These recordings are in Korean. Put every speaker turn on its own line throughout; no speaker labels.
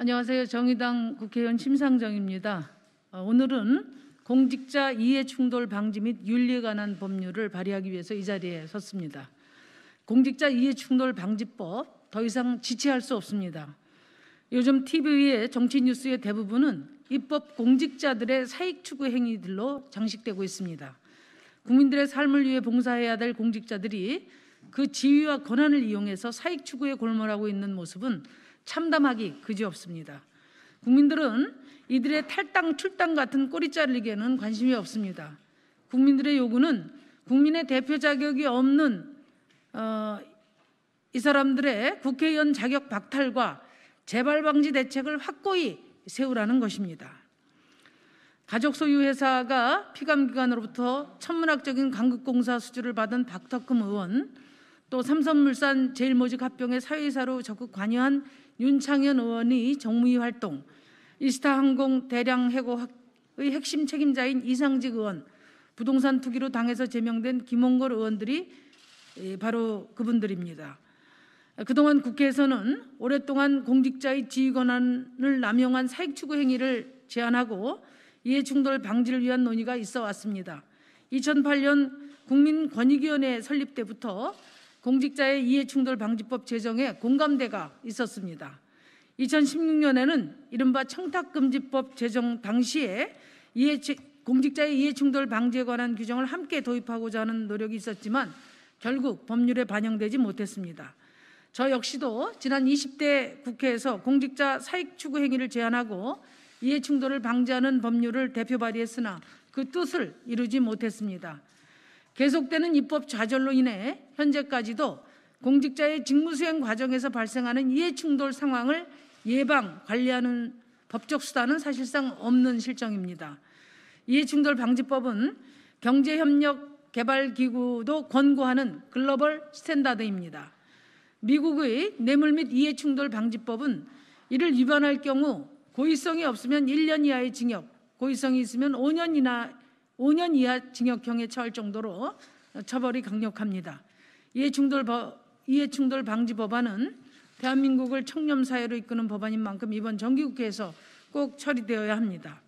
안녕하세요. 정의당 국회의원 심상정입니다. 어, 오늘은 공직자 이해 충돌 방지 및 윤리에 관한 법률을 발의하기 위해서 이 자리에 섰습니다. 공직자 이해 충돌 방지법 더 이상 지체할 수 없습니다. 요즘 TV의 정치 뉴스의 대부분은 입법 공직자들의 사익 추구 행위들로 장식되고 있습니다. 국민들의 삶을 위해 봉사해야 될 공직자들이 그 지위와 권한을 이용해서 사익 추구에 골몰하고 있는 모습은 참담하기 그지없습니다. 국민들은 이들의 탈당 출당 같은 꼬리 자르기에는 관심이 없습니다. 국민들의 요구는 국민의 대표 자격이 없는 어, 이 사람들의 국회의원 자격 박탈과 재발 방지 대책을 확고히 세우라는 것입니다. 가족 소유 회사가 피감 기관으로부터 천문학적인 강극공사 수주를 받은 박덕금 의원 또 삼성물산 제일모직합병의 사회이사로 적극 관여한 윤창현 의원이 정무위 활동, 이스타항공 대량 해고의 핵심 책임자인 이상직 의원, 부동산 투기로 당에서 제명된 김홍걸 의원들이 예, 바로 그분들입니다. 그동안 국회에서는 오랫동안 공직자의 지휘 권한을 남용한 사익 추구 행위를 제한하고 이해 충돌 방지를 위한 논의가 있어 왔습니다. 2008년 국민권익위원회 설립 때부터 공직자의 이해충돌 방지법 제정에 공감대가 있었습니다. 2016년에는 이른바 청탁금지법 제정 당시에 이해, 공직자의 이해충돌 방지에 관한 규정을 함께 도입하고자 하는 노력이 있었지만 결국 법률에 반영되지 못했습니다. 저 역시도 지난 20대 국회에서 공직자 사익 추구 행위를 제한하고 이해충돌을 방지하는 법률을 대표 발의했으나 그 뜻을 이루지 못했습니다. 계속되는 입법 좌절로 인해 현재까지도 공직자의 직무수행 과정에서 발생하는 이해충돌 상황을 예방, 관리하는 법적 수단은 사실상 없는 실정입니다. 이해충돌 방지법은 경제협력 개발기구도 권고하는 글로벌 스탠다드입니다. 미국의 뇌물 및 이해충돌 방지법은 이를 위반할 경우 고의성이 없으면 1년 이하의 징역, 고의성이 있으면 5년 이나 5년 이하 징역형에 처할 정도로 처벌이 강력합니다. 이해충돌 이해충돌 방지 법안은 대한민국을 청렴 사회로 이끄는 법안인 만큼 이번 정기국회에서 꼭 처리되어야 합니다.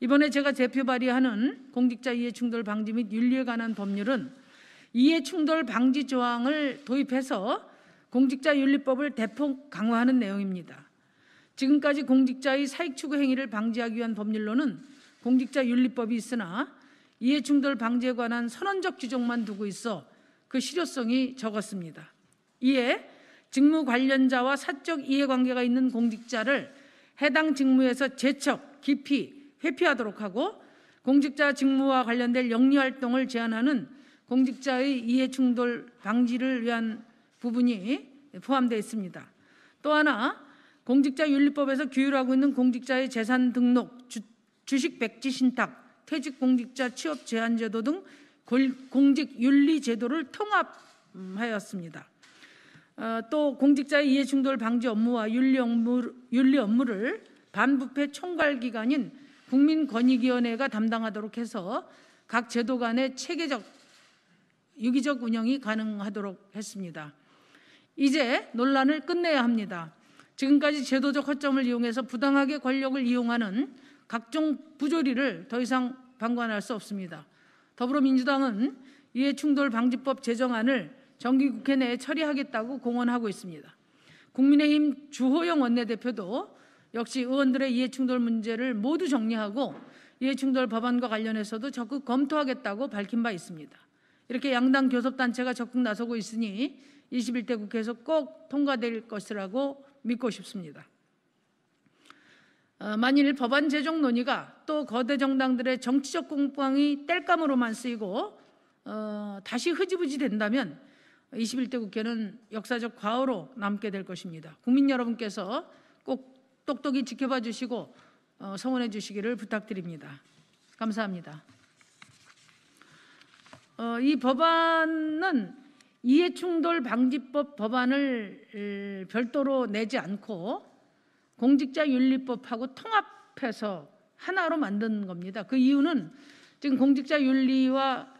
이번에 제가 대표 발의하는 공직자 이해충돌 방지 및 윤리에 관한 법률은 이해충돌 방지 조항을 도입해서 공직자 윤리법을 대폭 강화하는 내용입니다. 지금까지 공직자의 사익 추구 행위를 방지하기 위한 법률로는 공직자 윤리법이 있으나 이해충돌 방지에 관한 선언적 규정만 두고 있어 그 실효성이 적었습니다. 이에 직무 관련자와 사적 이해관계가 있는 공직자를 해당 직무에서 재척 기피, 회피하도록 하고 공직자 직무와 관련될 영리 활동을 제한하는 공직자의 이해충돌 방지를 위한 부분이 포함되어 있습니다. 또 하나 공직자 윤리법에서 규율하고 있는 공직자의 재산 등록, 주, 식 백지 신탁, 퇴직공직자 취업 제한 제도 등 공직 윤리 제도를 통합하였습니다. 어, 또 공직자의 이해충돌 방지 업무와 윤리, 업무, 윤리 업무를 반부패 총괄 기관인 국민권익위원회가 담당하도록 해서 각 제도 간의 체계적 유기적 운영이 가능하도록 했습니다. 이제 논란을 끝내야 합니다. 지금까지 제도적 허점을 이용해서 부당하게 권력을 이용하는 각종 부조리를 더 이상 방관할 수 없습니다. 더불어민주당은 이해충돌방지법 제정안을 정기국회 내에 처리하겠다고 공언하고 있습니다. 국민의힘 주호영 원내대표도 역시 의원들의 이해충돌 문제를 모두 정리하고 이해충돌 법안과 관련해서도 적극 검토하겠다고 밝힌 바 있습니다. 이렇게 양당 교섭단체가 적극 나서고 있으니 21대 국회에서 꼭 통과될 것이라고 믿고 싶습니다. 어, 만일 법안 제정 논의가 또 거대 정당들의 정치적 공방이 땔감으로만 쓰이고 어, 다시 흐지부지 된다면 21대 국회는 역사적 과오로 남게 될 것입니다. 국민 여러분께서 꼭 똑똑히 지켜봐 주시고 어, 성원해 주시기를 부탁드립니다. 감사합니다. 어, 이 법안은 이해충돌 방지법 법안을 별도로 내지 않고 공직자윤리법하고 통합해서 하나로 만든 겁니다. 그 이유는 지금 공직자윤리와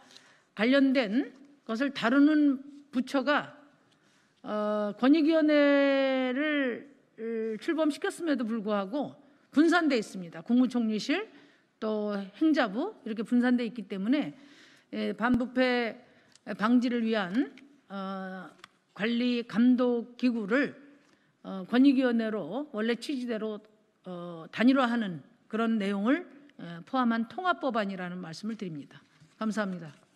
관련된 것을 다루는 부처가 어, 권익위원회를 출범시켰음에도 불구하고 분산돼 있습니다. 국무총리실 또 행자부 이렇게 분산돼 있기 때문에 예, 반부패 방지를 위한 어, 관리 감독 기구를 어, 권익위원회로 원래 취지대로 어, 단일화하는 그런 내용을 어, 포함한 통합법안이라는 말씀을 드립니다. 감사합니다.